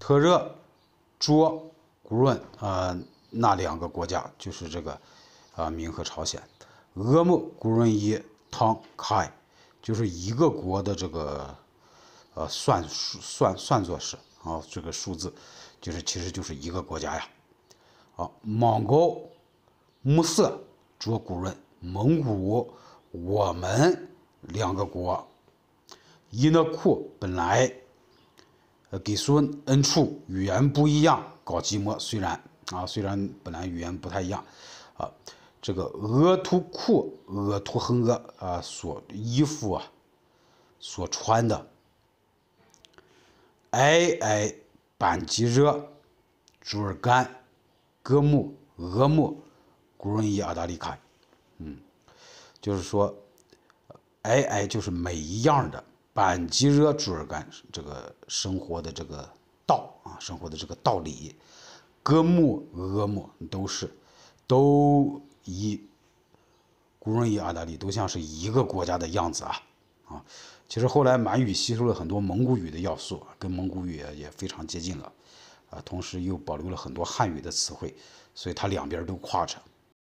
特热，卓古润啊，那两个国家就是这个，啊，民和朝鲜，俄木古润伊、汤开，就是一个国的这个，呃，算数算算作是啊，这个数字，就是其实就是一个国家呀，啊，蒙古、木色卓古润，蒙古我们两个国，伊那库本来。呃，给孙恩处语言不一样，搞寂寞。虽然啊，虽然本来语言不太一样，啊，这个额图库额图恒额啊，所衣服啊，所穿的，埃埃板吉热，朱尔干，格木额木古仁伊阿达里卡，嗯，就是说埃埃就是每一样的。班吉热朱尔干这个生活的这个道啊，生活的这个道理，戈木阿木都是都以古人以阿达利都像是一个国家的样子啊啊！其实后来满语吸收了很多蒙古语的要素，跟蒙古语也非常接近了啊，同时又保留了很多汉语的词汇，所以它两边都跨着。